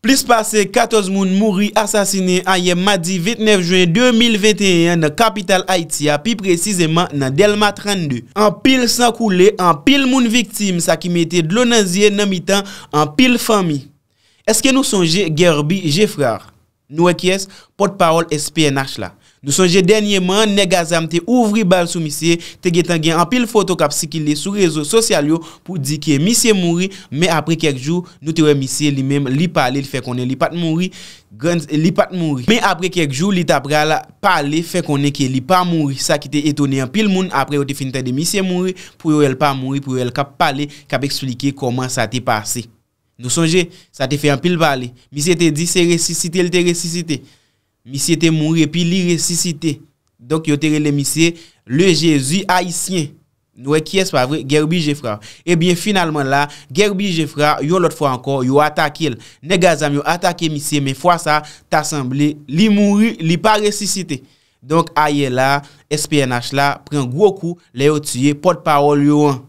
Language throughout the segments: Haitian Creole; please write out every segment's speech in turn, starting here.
Plis pase, 14 moun mouri asasine a ye madi 8-9 juen 2021 na Kapital Haitia, pi prezizeman nan Delma 32. An pil san koule, an pil moun viktim sa ki mette dlo nazye nan mitan an pil fami. Eske nou sonje Gerbi Jeffrar? Nou ek yes, pot parol SPNH la. Nou sonje denye man, ne gazam te ouvri bal sou misye, te getan gen an pil foto kap si ki le sou rezo sosyal yo pou di ke misye mouri, men apre kek jou nou te we misye li men li pale, li fe konen li pat mouri, li pat mouri. Men apre kek jou li tap gala pale, fe konen ke li pa mouri, sa ki te etone an pil moun, apre ou te finite de misye mouri, pou yo el pa mouri, pou yo el kap pale, kap eksplike koman sa te pase. Nou sonje, sa te fe an pil pale, misye te di se resisite, li te resisite. Misye te mounre, pi li resisite. Donk yo terele misye, le jesu a isye. Nou e kyes pa vre, gerbi jefra. Ebyen eh finalman la, gerbi jefra, yo lot fwa anko, yo atake el. Ne gazam yo atake misye, me fwa sa, ta semble, li mounre, li pa resisite. Donk a ye la, SPNH la, pren gwo kou, le yo tye, pot parol yo an.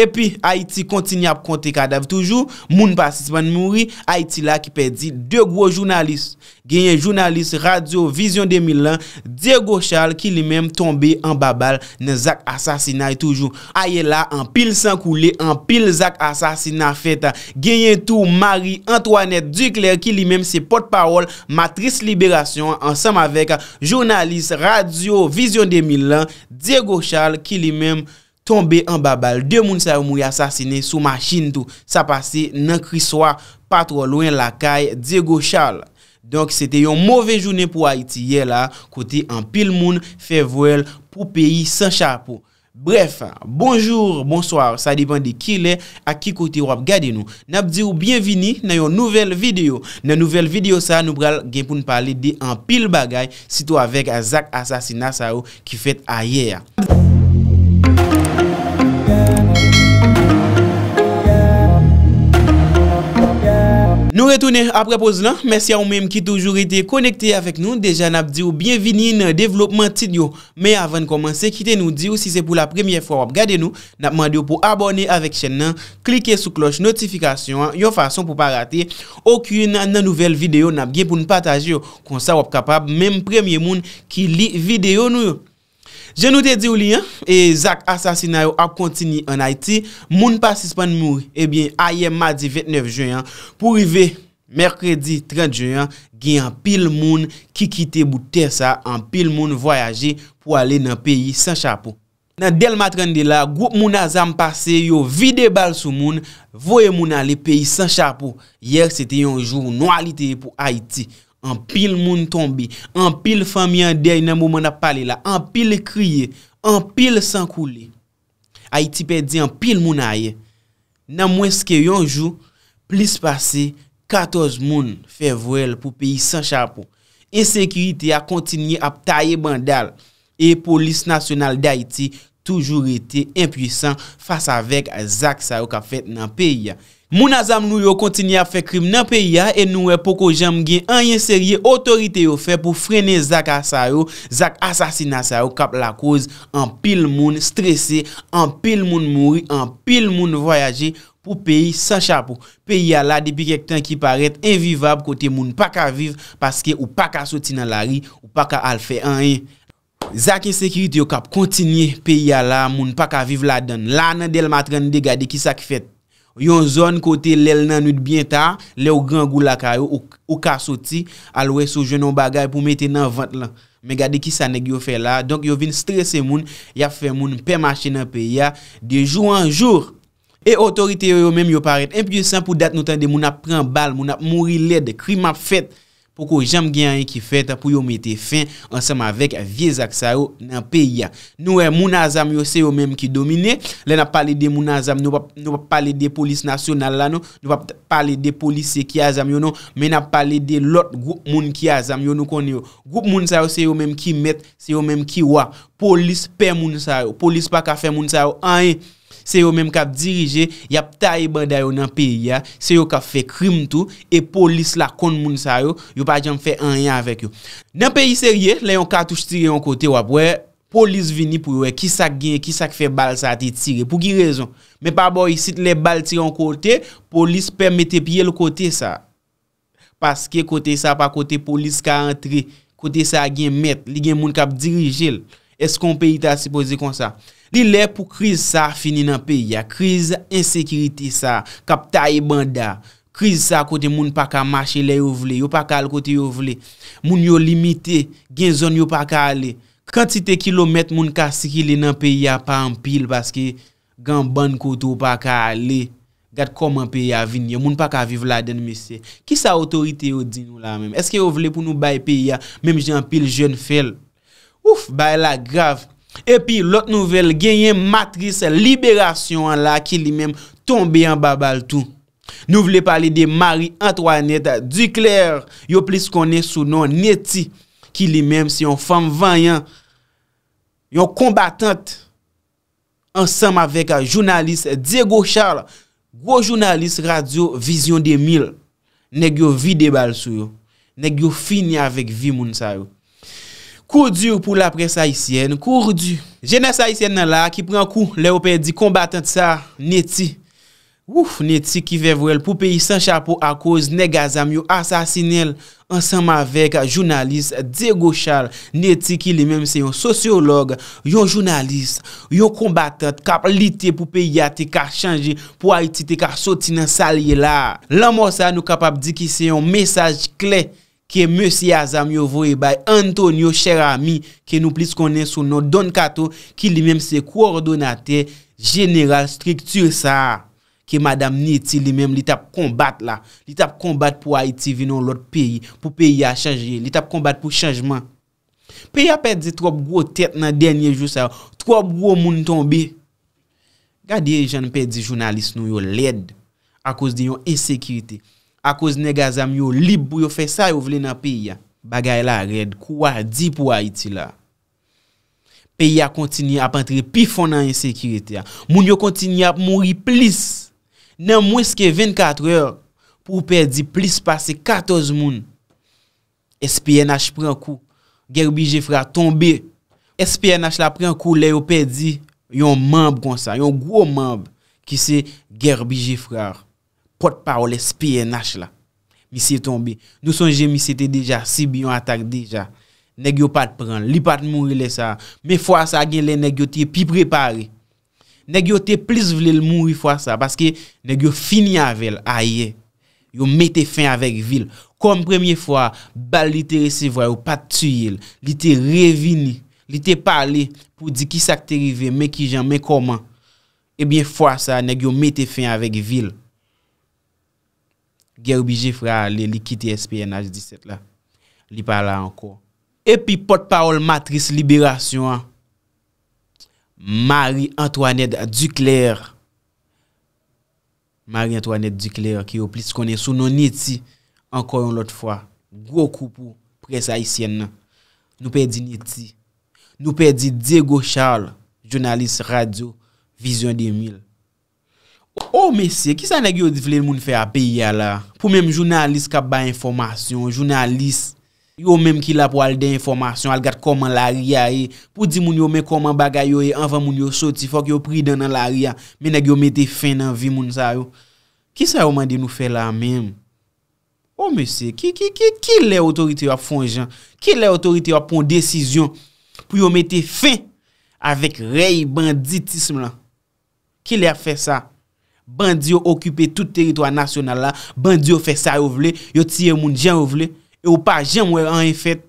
Epi, Haiti kontinia pou konti kadav toujou, moun pasisman mouri, Haiti la ki pedi 2 gwo jounalist. Genyen jounalist Radio Vision 2001, Diego Charles ki li menm tombe an babal nan Zak Asasina toujou. Aye la an pil san koule, an pil Zak Asasina feta. Genyen tou, Marie Antoinette Duclerk ki li menm se pot parol Matris Liberation ansam avek jounalist Radio Vision 2001, Diego Charles ki li menm. Tombe an babal, de moun sa ou mou y asasine sou machin tou. Sa pase nan kriswa, patro loin la kaye, diego chal. Donk, sete yon mouve jounen pou Haiti ye la, kote an pil moun fevwel pou peyi san chapou. Bref, bonjour, bonsoir, sa dipan di ki le, a ki kote wap gade nou. Nap di ou bienvini nan yon nouvel video. Nan nouvel video sa, nou bral gen pou n'pale de an pil bagay, sito avek a Zak Asasina sa ou ki fete a ye ya. Moun. Nou retounen ap repoz lan, mersi a ou menm ki toujou rete konekte avek nou, deja nap di ou bienvini nan devlopman tit yo. Men avan komanse, kite nou di ou si se pou la premye fwa wap gade nou, nap mandi ou pou abone avek chen nan, klike sou kloche notifikasyon yo fason pou pa rate. Okyou nan nan nouvel videyo, nap gen pou nou pataje yo, kon sa wap kapab menm premye moun ki li videyo nou yo. Je nou te di ou li an, e Zak Asasina yo ap kontini an Haiti, moun pasispan mou, ebyen eh a ye madi 29 juyan, pou rive, merkredi 30 juyan, gen an pil moun ki kite bouter sa, an pil moun voyaje pou ale nan peyi san chapou. Nan del matran de la, goup moun azam pase yo vide bal sou moun, voye moun ale peyi san chapou. Yer se te yon jou nou aliteye pou Haiti. An pil moun tombi, an pil fami an dey nan mou moun ap pale la, an pil kriye, an pil sankoule. Haiti pe di an pil moun aye. Nan mwen ske yon jou, plis pase 14 moun fevrel pou peyi san chapou. Ensekirite a kontinye ap taye bandal. E polis nasyonal da Haiti toujou rete impwisan fasa vek a Zak Sarou ka fet nan peyi ya. Moun azam nou yo kontinye a fe krim nan peya e nou e poko jam gen an yin serye otorite yo fe pou frene zak asayou, zak asasina sayou kap la koz an pil moun stresse, an pil moun mouri, an pil moun voyaje pou peyi san chapou. Peyi ya la depi kek tan ki paret envivab kote moun pa ka viv paske ou pa ka soti nan la ri ou pa ka alfe an yin. Zak yin sekrit yo kap kontinye peyi ya la moun pa ka viv la don. La nan del matren de gade ki sak fete Yon zon kote lèl nan nout bienta, lè ou gran goul lakay ou kasoti alwè sou jenon bagay pou mette nan vant lan. Mè gade ki sanèk yon fè la, donk yon vin stresse moun, yon fè moun, pè machè nan pè, yon di jou an jour. E otorite yon mèm yon paret, mpye san pou dat nou tan de moun ap pran bal, moun ap mouri led, kri map fèt. Poko jam gen an yon ki feta pou yon mete fin ansama vek viezak sa yon nan pe yon. Nou e moun azam yon se yon menm ki domine. Le na pale de moun azam, nou pa pale de polis nasyonal la nou. Nou pa pale de polis se ki azam yon nou. Me na pale de lot group moun ki azam yon nou kon yon. Group moun sa yon se yon menm ki met, se yon menm ki wa. Polis pe moun sa yon, polis pa ka fe moun sa yon. Se yo menm kap dirije, yap ta e bada yo nan peyi ya, se yo kap fe krim tou, e polis la kon moun sa yo, yo pa jom fe an yan avek yo. Nan peyi serye, la yon katouche tire yon kote wap, wè, polis vini pou wè, ki sak gen, ki sak fe bal sa ati tire, pou ki rezon. Men pa bo yi sit le bal tire yon kote, polis permete piye l kote sa. Paske kote sa pa kote polis ka antre, kote sa gen met, li gen moun kap dirije l. Es kon peyi ta sipozi kon sa? Li le pou kriz sa fini nan peyi ya? Kriz, insekiriti sa, kapta e bandar. Kriz sa kote moun pa ka mache le yo vle. Yo pa kal kote yo vle. Moun yo limite, genzon yo pa ka ale. Kantite kilomet moun ka sikile nan peyi ya pa an pil paske gan ban koto yo pa ka ale. Gat kom an peyi ya vinye. Moun pa ka vive la den mesye. Ki sa otorite yo di nou la men? Es ke yo vle pou nou bay peyi ya? Mem jen pil jen fel. ouf, ba e la grav. E pi lot nouvel genyen matris liberasyon an la ki li men tombe an ba bal tou. Nou vle pali de Marie Antoinette Ducler, yo plis konen sou non neti, ki li men si yon fam vanyan, yon kombatant ansam avek a jounalist Diego Charles, go jounalist radio Vision 2000 nek yo vide bal sou yo, nek yo fini avek vi moun sa yo. Kou di ou pou la pres aisyen, kou di. Jenè saisyen nan la ki pren kou, le ou pe di kombatant sa neti. Wouf, neti ki ve vwèl pou peyi san chapo a koz negazam yo asasinel ansanman vek jounalist degochal. Neti ki li menm se yon sociolog, yon jounalist, yon kombatant kap liti pou peyi ate kar chanji pou Haiti te kar soti nan salye la. Lan mò sa nou kapap di ki se yon mesaj kley. ke M. Azam Yovoibay, Antonio, chèr ami, ke nou plis konen sou nou Don Kato, ki li menm se koordonate General Structure sa a, ke M. Neti li menm li tap kombat la, li tap kombat pou Haiti vinon lout peyi, pou peyi a chanje, li tap kombat pou chanjman. Peyi a pedi trob gro tèt nan denye jou sa a, trob gro moun tonbi. Gadeye jan pedi jounalist nou yo led, a kouz di yon esekirite. A kouz nega zami yo lib pou yo fe sa yo vle nan peyi ya. Bagay la red kouwa di pou a iti la. Peyi ya kontinye ap entre pi fon nan yon sekirete ya. Moun yo kontinye ap mouri plis. Nan mweske 24 or pou ou perdi plis pase 14 moun. SPNH pren kou. Gerbi Jifra tombe. SPNH la pren kou le yo perdi yon mamb kon sa. Yon gwo mamb ki se Gerbi Jifra a. pot pa ou les PNH la. Misye tonbi, nou sonje misye te deja, si bi yon atak deja. Negyo pat pren, li pat mounre le sa. Me fwa sa gen le negyo te pi prepare. Negyo te plis vle l mounre fwa sa, paske negyo fini avel a ye. Yo mette fin avek vil. Kom premye fwa, bal li te resevwa, ou pat tuyel, li te revini, li te pale pou di ki sak te rive, me ki jan, me koman. Ebyen eh fwa sa, negyo mette fin avek vil. Gerbi Jifra li kiti SPNH 17 la. Li pala anko. Epi pot paol matris liberasyon. Mari Antoine Ducler. Mari Antoine Ducler ki yo plis konen. Sou nou neti anko yon lot fwa. Gro koupou presa isyen nan. Nou pe di neti. Nou pe di Diego Charles, jounalist radio Vision 2000. Ou oh, mese, ki sa nage yo di vle moun fè apè ya la? Pou mèm jounalist kap ba informasyon, jounalist, yo mèm ki la pou al de informasyon, al gat koman larya e, pou di moun yo mè koman bagay yo e, anvan moun yo soti, fòk yo pridan nan larya, mè nage yo mette fè nan vi moun sa yo. Ki sa yo mande nou fè la mèm? Ou oh, mese, ki le otorite yo fon jan? Ki le otorite yo pon desisyon pou yo mette fè avèk rey banditism la? Ki le a fè sa? Bandi yo okype tout teritwa nasyonal la, bandi yo fe sa yo vle, yo tire moun jen yo vle, yo pa jen wè an yon fet.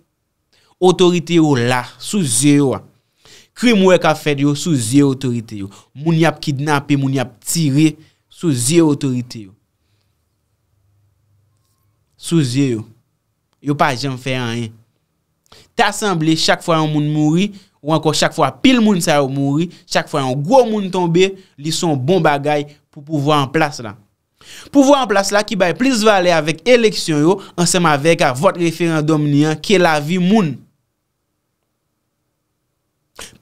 Otorite yo la, sou zye yo a. Krim wè ka fet yo, sou zye yo otorite yo. Moun yap kidnap e, moun yap tire, sou zye yo otorite yo. Sou zye yo. Yo pa jen fè an yon. Ta asemble chak fwa yon moun mouri, Ou anko chak fwa pil moun sa yo mouri, chak fwa yon gwo moun tombe, li son bon bagay pou pouvo an plas la. Pouvo an plas la ki bay plis valè avèk eleksyon yo, ansem avèk a vot referendom niyan ki la vi moun.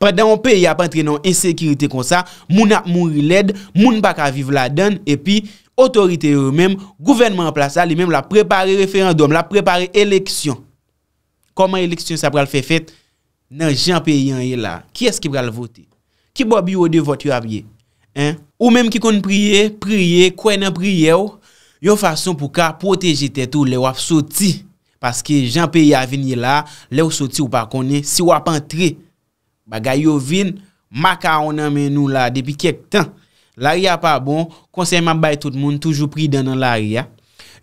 Prèdè an pe, ya pa entrenan ensekiritè kon sa, moun ap mouri led, moun pa ka viv la den, epi otorite yo mèm, gouvenman an plas la, li mèm la prepare referendom, la prepare eleksyon. Koman eleksyon sa pral fè fèt? nan Jean Péyan yé la, ki es ki pral voté? Ki bò bi yò de vot yò ap ye? Ou mèm ki kon priye, priye, kwen nan priye ou, yon fason pou ka, proteje tèt ou le wap soti, paske Jean Péyan vin yé la, le wap soti ou pa konen, si wap antre, baga yò vin, maka ou nan men nou la, depi kek tan. Lari ya pa bon, konseyman bay tout moun, toujou pri den nan lari ya,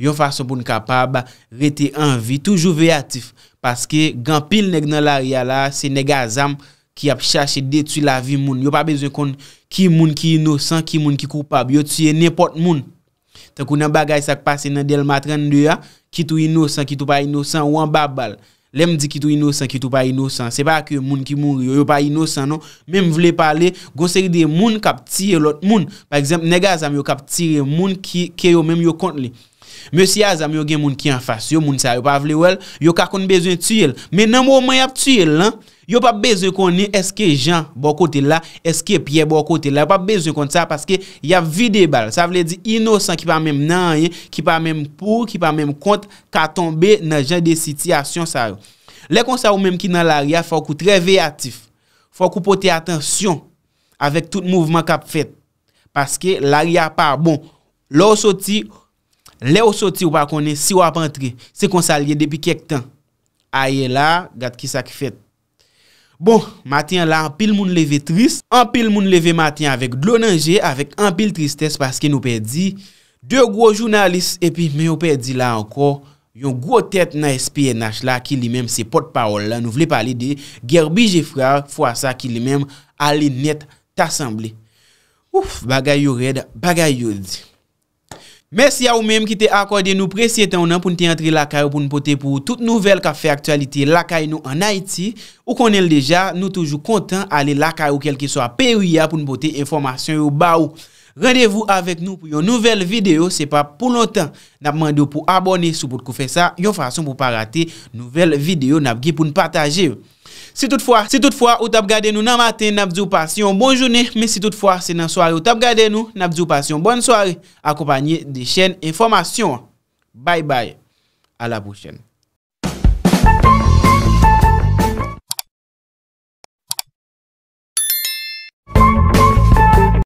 yon fason pou n kapab, rete anvi, toujou veyatif, Paske gampil neg nan la ria la, se negazam ki ap chache detu la vi moun. Yo pa beze kon ki moun ki inosan, ki moun ki koupab. Yo tuye nepot moun. Tenkou nan bagay sak pase nan del matren de ya, ki tou inosan, ki tou pa inosan, ou an babal. Lem di ki tou inosan, ki tou pa inosan. Se pa ke moun ki moun, yo yo pa inosan non. Mem vle pale, gonseri de moun kap tire lot moun. Par exemple, negazam yo kap tire moun ki yo menm yo kont li. Mwen si a zami yo gen moun ki an fasyo, moun sa yo pa vle wel, yo kakoun bezwen tuyel. Men nan moun man yap tuyel lan, yo pa bezwen konen eske jan bo kote la, eske piye bo kote la. Yo pa bezwen konen sa, paske ya vide bal. Sa vle di inosan ki pa menm nan yen, ki pa menm pou, ki pa menm kont, ka tombe nan jan de sityasyon sa yo. Le kon sa yo menm ki nan larya, faw kou tre veyatif. Faw kou pote atensyon, avek tout mouvman kap fet. Paske larya pa, bon, lor soti... Le ou soti ou pa konen, si ou ap antre, se konsalye depi kek tan. A ye la, gat ki sa ki fet. Bon, matyen la, an pil moun leve trist. An pil moun leve matyen avek dlo nanje, avek an pil tristes paske nou pe di. De gwo jounalist, epi, men yo pe di la anko, yon gwo tet nan SPNH la ki li menm se pot paol la. Nou vle pali de gerbi jefra, fwa sa ki li menm ale net tasemble. Ouf, bagay yo red, bagay yo di. Mersi ya ou menm ki te akorde nou presye tan ou nan pou nte yantri lakay ou pou nou pote pou tout nouvel ka fe aktualite lakay nou an Haiti ou konel deja nou toujou kontan ale lakay ou kel ki so a peruya pou nou pote informasyon yo ba ou. Rendevou avek nou pou yon nouvel video se pa pou lontan nap mandyo pou abone sou pot kou fe sa yon fason pou pa rate nouvel video nap gi pou nou pataje yo. Si tout fwa, si tout fwa, ou tap gade nou nan maten, nabzou pasyon, bon jounen. Men si tout fwa, se nan soare, ou tap gade nou, nabzou pasyon, bon soare, akopanyen de chen informasyon. Bay bay, ala pwoshen.